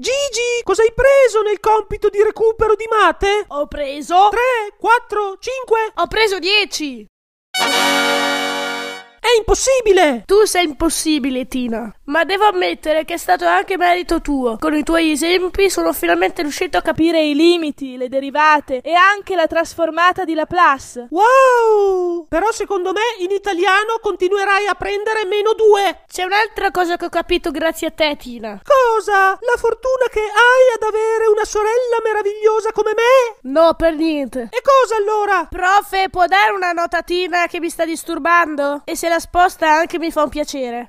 Gigi, cosa hai preso nel compito di recupero di mate? Ho preso 3, 4, 5. Ho preso 10. È impossibile! Tu sei impossibile, Tina. Ma devo ammettere che è stato anche merito tuo. Con i tuoi esempi sono finalmente riuscito a capire i limiti, le derivate e anche la trasformata di Laplace. Wow! Però secondo me in italiano continuerai a prendere meno due. C'è un'altra cosa che ho capito grazie a te, Tina. Come? meravigliosa! La fortuna che hai ad avere una sorella meravigliosa come me! No, per niente. E cosa allora? Profe, può dare una notatina che mi sta disturbando? E se la sposta anche mi fa un piacere.